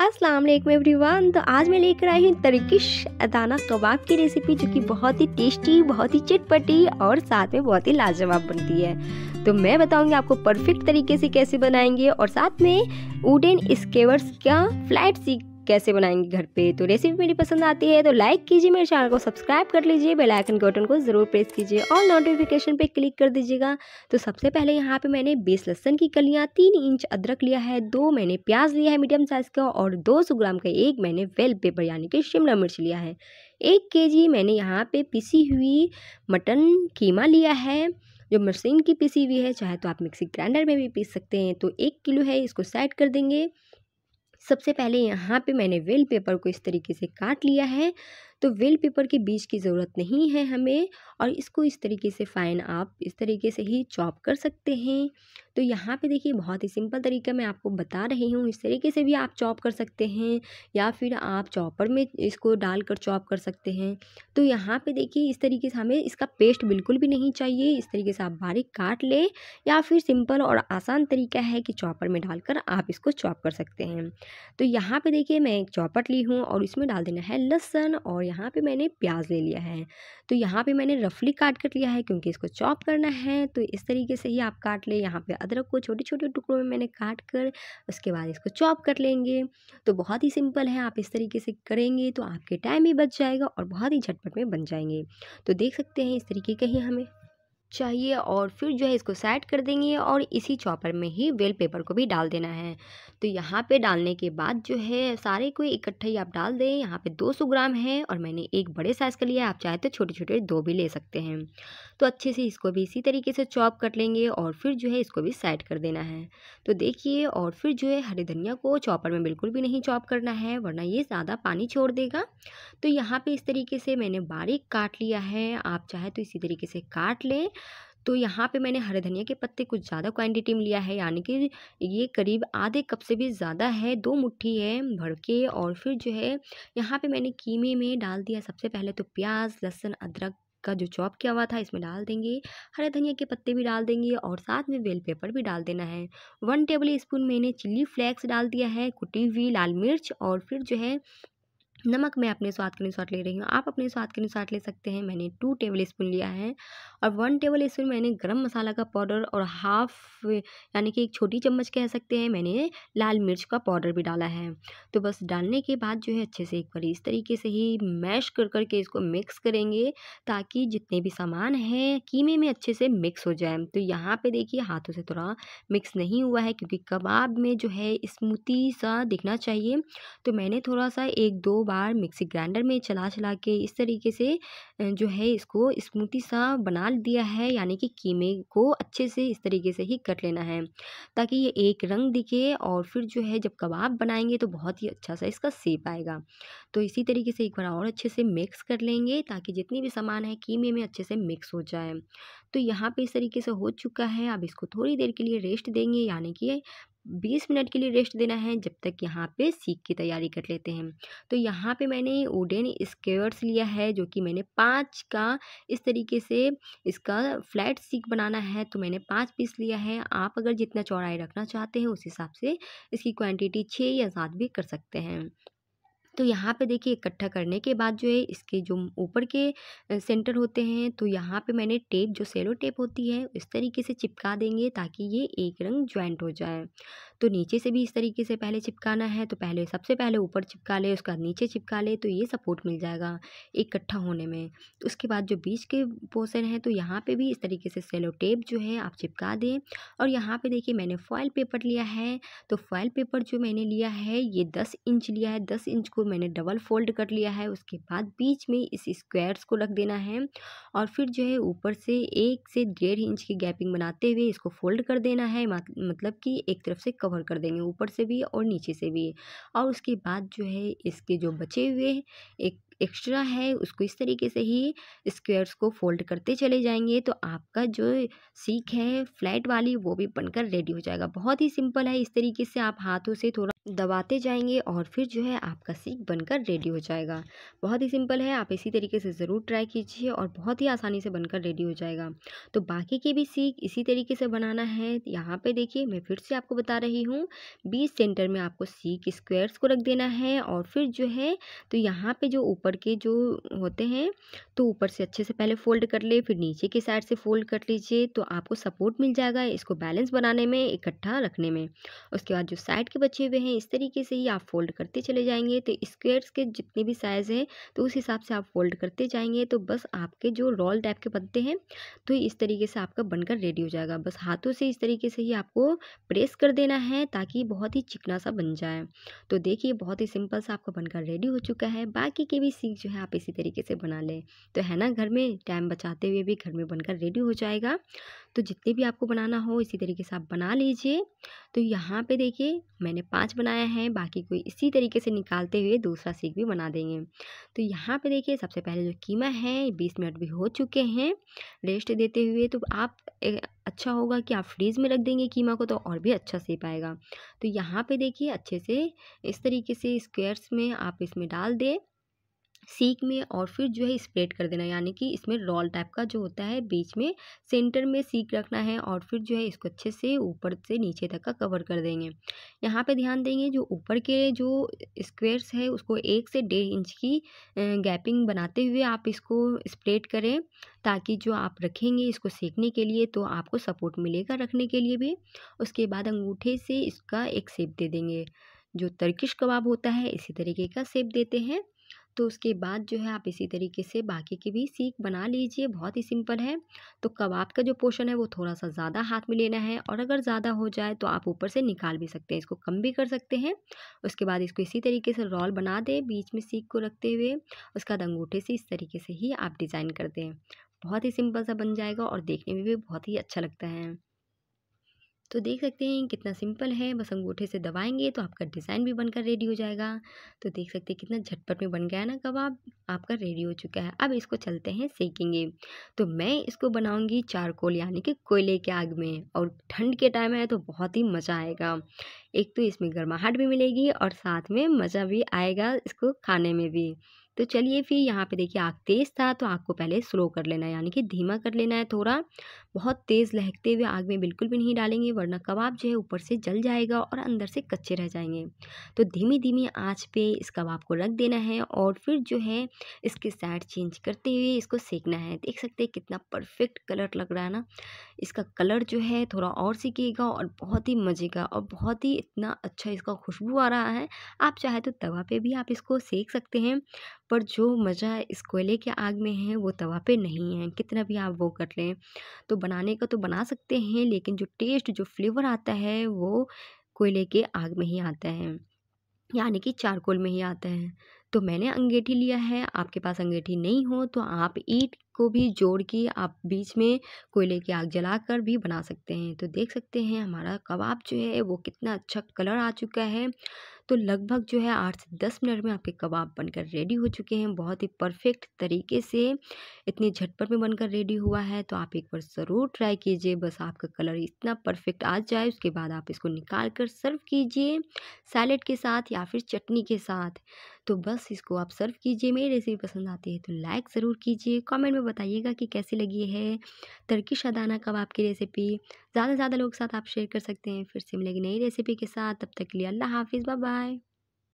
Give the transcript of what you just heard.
अस्सलाम वालेकुम एवरीवन तो आज मैं लेकर आई हूँ तर्किश अदाना कबाब की रेसिपी जो कि बहुत ही टेस्टी बहुत ही चटपटी और साथ में बहुत ही लाजवाब बनती है तो मैं बताऊंगी आपको परफेक्ट तरीके से कैसे बनाएंगे और साथ में वुडन स्केवर्स का फ्लैट सीख कैसे बनाएंगे घर पे तो रेसिपी मेरी पसंद आती है तो लाइक कीजिए मेरे चैनल को सब्सक्राइब कर लीजिए बेल आइकन के बटन को ज़रूर प्रेस कीजिए और नोटिफिकेशन पे क्लिक कर दीजिएगा तो सबसे पहले यहाँ पे मैंने बीस लहसन की कलियाँ तीन इंच अदरक लिया है दो मैंने प्याज लिया है मीडियम साइज़ का और दो सौ ग्राम का एक मैंने वेल पेपर यानी कि शिमला मिर्च लिया है एक के मैंने यहाँ पर पिसी हुई मटन कीमा लिया है जो मशीन की पिसी हुई है चाहे तो आप मिक्सी ग्राइंडर में भी पीस सकते हैं तो एक किलो है इसको साइड कर देंगे सबसे पहले यहाँ पे मैंने वेल पेपर को इस तरीके से काट लिया है तो वेल पेपर के बीज की ज़रूरत नहीं है हमें और इसको इस तरीके से फ़ाइन आप इस तरीके से ही चॉप कर सकते हैं तो यहाँ पे देखिए बहुत ही सिंपल तरीका मैं आपको बता रही हूँ इस तरीके से भी आप चॉप कर सकते हैं या फिर आप चॉपर में इसको डाल कर चॉप कर सकते हैं तो यहाँ पे देखिए इस तरीके से हमें इसका पेस्ट बिल्कुल भी नहीं चाहिए इस तरीके से आप बारीक काट लें या फिर सिंपल और आसान तरीका है कि चॉपर में डालकर आप इसको चॉप कर सकते हैं तो यहाँ पर देखिए मैं एक चॉपर ली हूँ और इसमें डाल देना है लहसन और यहाँ पर मैंने प्याज ले लिया है तो यहाँ पर मैंने रफली काट कर लिया है क्योंकि इसको चॉप करना है तो इस तरीके से ही आप काट लें यहाँ पर अदरक को छोटे छोटे टुकड़ों में मैंने काट कर उसके बाद इसको चॉप कर लेंगे तो बहुत ही सिंपल है आप इस तरीके से करेंगे तो आपके टाइम भी बच जाएगा और बहुत ही झटपट में बन जाएंगे तो देख सकते हैं इस तरीके के ही हमें चाहिए और फिर जो है इसको सेट कर देंगे और इसी चॉपर में ही वेल पेपर को भी डाल देना है तो यहाँ पे डालने के बाद जो है सारे को इकट्ठा ही आप डाल दें यहाँ पे 200 ग्राम है और मैंने एक बड़े साइज़ का लिया है आप चाहे तो छोटे छोटे दो भी ले सकते हैं तो अच्छे से इसको भी इसी तरीके से चॉप कर लेंगे और फिर जो है इसको भी सेट कर देना है तो देखिए और फिर जो है हरी धनिया को चॉपर में बिल्कुल भी नहीं चॉप करना है वरना ये ज़्यादा पानी छोड़ देगा तो यहाँ पर इस तरीके से मैंने बारीक काट लिया है आप चाहे तो इसी तरीके से काट लें तो यहाँ पे मैंने हरे धनिया के पत्ते कुछ ज़्यादा क्वांटिटी में लिया है यानी कि ये करीब आधे कप से भी ज़्यादा है दो मुट्ठी है भर के और फिर जो है यहाँ पे मैंने कीमे में डाल दिया सबसे पहले तो प्याज लहसुन अदरक का जो चॉप किया हुआ था इसमें डाल देंगे हरे धनिया के पत्ते भी डाल देंगे और साथ में बेल पेपर भी डाल देना है वन टेबल स्पून मैंने चिल्ली फ्लेक्स डाल दिया है कुटी हुई लाल मिर्च और फिर जो है नमक मैं अपने स्वाद के अनुसार ले रही हूँ आप अपने स्वाद के अनुसार ले सकते हैं मैंने टू टेबल स्पून लिया है और वन टेबल स्पून मैंने गरम मसाला का पाउडर और हाफ यानी कि एक छोटी चम्मच कह सकते हैं मैंने लाल मिर्च का पाउडर भी डाला है तो बस डालने के बाद जो है अच्छे से एक बार इस तरीके से ही मैश कर करके इसको मिक्स करेंगे ताकि जितने भी सामान हैं कीमे में अच्छे से मिक्स हो जाए तो यहाँ पर देखिए हाथों से थोड़ा मिक्स नहीं हुआ है क्योंकि कबाब में जो है स्मूथी सा दिखना चाहिए तो मैंने थोड़ा सा एक दो बार मिक्सी ग्राइंडर में चला चला के इस तरीके से जो है इसको स्मूथी सा बना दिया है यानी कि कीमे को अच्छे से इस तरीके से ही कट लेना है ताकि ये एक रंग दिखे और फिर जो है जब कबाब बनाएंगे तो बहुत ही अच्छा सा इसका सेप आएगा तो इसी तरीके से एक बार और अच्छे से मिक्स कर लेंगे ताकि जितनी भी सामान है कीमे में अच्छे से मिक्स हो जाए तो यहाँ पे इस तरीके से हो चुका है अब इसको थोड़ी देर के लिए रेस्ट देंगे यानी कि 20 मिनट के लिए रेस्ट देना है जब तक यहाँ पे सीख की तैयारी कर लेते हैं तो यहाँ पे मैंने वुडन स्केयर्स लिया है जो कि मैंने पाँच का इस तरीके से इसका फ्लैट सीख बनाना है तो मैंने पाँच पीस लिया है आप अगर जितना चौड़ाई रखना चाहते हैं उस हिसाब से इसकी क्वान्टिटी छः या सात भी कर सकते हैं तो यहाँ पे देखिए इकट्ठा करने के बाद जो है इसके जो ऊपर के सेंटर होते हैं तो यहाँ पे मैंने टेप जो सेलो टेप होती है इस तरीके से चिपका देंगे ताकि ये एक रंग ज्वाइंट हो जाए तो नीचे से भी इस तरीके से पहले चिपकाना है तो पहले सबसे पहले ऊपर चिपका ले उसके बाद नीचे चिपका ले तो ये सपोर्ट मिल जाएगा इकट्ठा होने में तो उसके बाद जो बीच के पोर्सन है तो यहाँ पे भी इस तरीके से सेलो टेप जो है आप चिपका दें और यहाँ पे देखिए मैंने फॉयल पेपर लिया है तो फॉयल पेपर जो मैंने लिया है ये दस इंच लिया है दस इंच को मैंने डबल फोल्ड कर लिया है उसके बाद बीच में इस स्क्वायर्स को रख देना है और फिर जो है ऊपर से एक से डेढ़ इंच की गैपिंग बनाते हुए इसको फोल्ड कर देना है मतलब कि एक तरफ से कवर कवर कर देंगे ऊपर से भी और नीचे से भी और उसके बाद जो है इसके जो बचे हुए एक एक्स्ट्रा है उसको इस तरीके से ही स्क्वायर्स को फोल्ड करते चले जाएंगे तो आपका जो सीख है फ्लैट वाली वो भी बनकर रेडी हो जाएगा बहुत ही सिंपल है इस तरीके से आप हाथों से थोड़ा दबाते जाएंगे और फिर जो है आपका सीख बनकर रेडी हो जाएगा बहुत ही सिंपल है आप इसी तरीके से ज़रूर ट्राई कीजिए और बहुत ही आसानी से बनकर रेडी हो जाएगा तो बाकी के भी सीख इसी तरीके से बनाना है यहाँ पे देखिए मैं फिर से आपको बता रही हूँ बीस सेंटर में आपको सीख स्क्वायर्स को रख देना है और फिर जो है तो यहाँ पर जो ऊपर के जो होते हैं तो ऊपर से अच्छे से पहले फ़ोल्ड कर ले फिर नीचे के साइड से फ़ोल्ड कर लीजिए तो आपको सपोर्ट मिल जाएगा इसको बैलेंस बनाने में इकट्ठा रखने में उसके बाद जो साइड के बचे हुए हैं हैं इस तरीके से ही आप फोल्ड करते चले जाएंगे तो स्क्वेयर्स के जितने भी साइज़ हैं तो उस हिसाब से आप फोल्ड करते जाएंगे तो बस आपके जो रोल टाइप के पत्ते हैं तो इस तरीके से आपका बनकर रेडी हो जाएगा बस हाथों से इस तरीके से ही आपको प्रेस कर देना है ताकि बहुत ही चिकना सा बन जाए तो देखिए बहुत ही सिंपल सा आपका बनकर रेडी हो चुका है बाकी के भी सीख जो है आप इसी तरीके से बना लें तो है ना घर में टाइम बचाते हुए भी घर में बनकर रेडी हो जाएगा तो जितने भी आपको बनाना हो इसी तरीके से आप बना लीजिए तो यहाँ पे देखिए मैंने पांच बनाया है बाकी कोई इसी तरीके से निकालते हुए दूसरा सीख भी बना देंगे तो यहाँ पे देखिए सबसे पहले जो कीमा है बीस मिनट भी हो चुके हैं रेस्ट देते हुए तो आप अच्छा होगा कि आप फ्रीज़ में रख देंगे कीमा को तो और भी अच्छा सेप आएगा तो यहाँ पे देखिए अच्छे से इस तरीके से स्क्वेयर्स में आप इसमें डाल दें सीख में और फिर जो है स्प्रेड कर देना यानी कि इसमें रोल टाइप का जो होता है बीच में सेंटर में सीख रखना है और फिर जो है इसको अच्छे से ऊपर से नीचे तक का कवर कर देंगे यहाँ पे ध्यान देंगे जो ऊपर के जो स्क्वेयर्स है उसको एक से डेढ़ इंच की गैपिंग बनाते हुए आप इसको स्प्रेड करें ताकि जो आप रखेंगे इसको सेकने के लिए तो आपको सपोर्ट मिलेगा रखने के लिए भी उसके बाद अंगूठे से इसका एक सेप दे देंगे जो तर्किश कबाब होता है इसी तरीके का सेप देते हैं तो उसके बाद जो है आप इसी तरीके से बाकी की भी सीख बना लीजिए बहुत ही सिंपल है तो कबाब का जो पोर्शन है वो थोड़ा सा ज़्यादा हाथ में लेना है और अगर ज़्यादा हो जाए तो आप ऊपर से निकाल भी सकते हैं इसको कम भी कर सकते हैं उसके बाद इसको इसी तरीके से रोल बना दें बीच में सीख को रखते हुए उसका अंगूठे से इस तरीके से ही आप डिज़ाइन कर दें बहुत ही सिंपल सा बन जाएगा और देखने में भी बहुत ही अच्छा लगता है तो देख सकते हैं कितना सिंपल है बस अंगूठे से दबाएंगे तो आपका डिज़ाइन भी बनकर रेडी हो जाएगा तो देख सकते हैं कितना झटपट में बन गया ना कबाब आपका रेडी हो चुका है अब इसको चलते हैं सेकेंगे तो मैं इसको बनाऊँगी चारकोल यानी कि कोयले के आग में और ठंड के टाइम है तो बहुत ही मज़ा आएगा एक तो इसमें गर्माहट भी मिलेगी और साथ में मज़ा भी आएगा इसको खाने में भी तो चलिए फिर यहाँ पे देखिए आग तेज़ था तो आग को पहले स्लो कर लेना है यानी कि धीमा कर लेना है थोड़ा बहुत तेज़ लहकते हुए आग में बिल्कुल भी नहीं डालेंगे वरना कबाब जो है ऊपर से जल जाएगा और अंदर से कच्चे रह जाएंगे तो धीमी धीमी आँच पर इस कबाब को रख देना है और फिर जो है इसके साइड चेंज करते हुए इसको सेकना है देख सकते हैं कितना परफेक्ट कलर लग रहा है ना इसका कलर जो है थोड़ा और सीखेगा और बहुत ही मज़े का और बहुत ही इतना अच्छा इसका खुशबू आ रहा है आप चाहे तो तवा पे भी आप इसको सेक सकते हैं पर जो मज़ा इस कोयले के आग में है वो तवा पे नहीं है कितना भी आप वो कर लें तो बनाने का तो बना सकते हैं लेकिन जो टेस्ट जो फ्लेवर आता है वो कोयले के आग में ही आता है यानी कि चारकोल में ही आता है तो मैंने अंगेठी लिया है आपके पास अंगेठी नहीं हो तो आप ईट को भी जोड़ के आप बीच में कोयले की आग जलाकर भी बना सकते हैं तो देख सकते हैं हमारा कबाब जो है वो कितना अच्छा कलर आ चुका है तो लगभग जो है आठ से दस मिनट में आपके कबाब बनकर रेडी हो चुके हैं बहुत ही परफेक्ट तरीके से इतनी झटपट में बनकर रेडी हुआ है तो आप एक बार ज़रूर ट्राई कीजिए बस आपका कलर इतना परफेक्ट आ जाए उसके बाद आप इसको निकाल कर सर्व कीजिए सैलेड के साथ या फिर चटनी के साथ तो बस इसको आप सर्व कीजिए मेरी रेसिपी पसंद आती है तो लाइक ज़रूर कीजिए कमेंट में बताइएगा कि कैसी लगी है तर्की शादाना कबाब की रेसिपी ज़्यादा से ज़्यादा लोग साथ आप शेयर कर सकते हैं फिर से मिलेगी नई रेसिपी के साथ तब तक के लिए अल्लाह हाफिज़ बाय